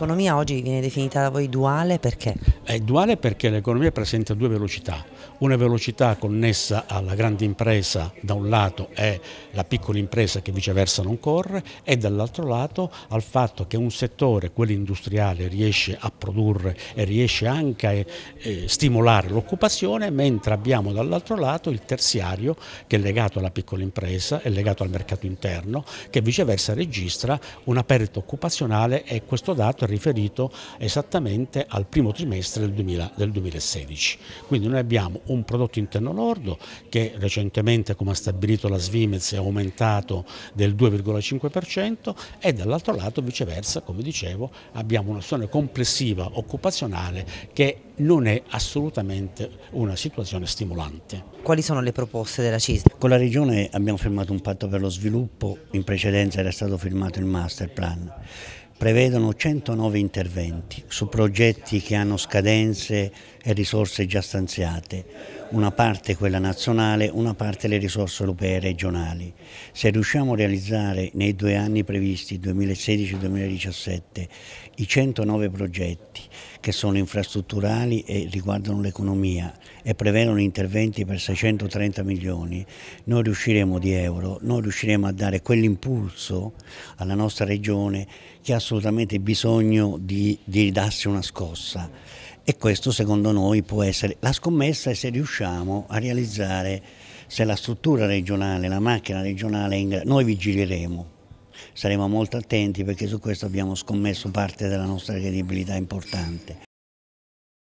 L'economia oggi viene definita da voi duale perché? È duale perché l'economia presenta due velocità, una velocità connessa alla grande impresa da un lato e la piccola impresa che viceversa non corre e dall'altro lato al fatto che un settore, quello industriale, riesce a produrre e riesce anche a eh, stimolare l'occupazione mentre abbiamo dall'altro lato il terziario che è legato alla piccola impresa, è legato al mercato interno che viceversa registra una perdita occupazionale e questo dato riferito esattamente al primo trimestre del, 2000, del 2016. Quindi noi abbiamo un prodotto interno lordo che recentemente, come ha stabilito la Svimez, è aumentato del 2,5% e dall'altro lato viceversa, come dicevo, abbiamo una situazione complessiva occupazionale che non è assolutamente una situazione stimolante. Quali sono le proposte della CISD? Con la Regione abbiamo firmato un patto per lo sviluppo, in precedenza era stato firmato il master plan prevedono 109 interventi su progetti che hanno scadenze e risorse già stanziate una parte quella nazionale, una parte le risorse europee regionali. Se riusciamo a realizzare nei due anni previsti, 2016-2017, i 109 progetti che sono infrastrutturali e riguardano l'economia e prevedono interventi per 630 milioni, noi riusciremo di euro, noi riusciremo a dare quell'impulso alla nostra regione che ha assolutamente bisogno di, di darsi una scossa e questo secondo noi può essere la scommessa è se riusciamo a realizzare, se la struttura regionale, la macchina regionale è in grado, noi vigileremo, saremo molto attenti perché su questo abbiamo scommesso parte della nostra credibilità importante.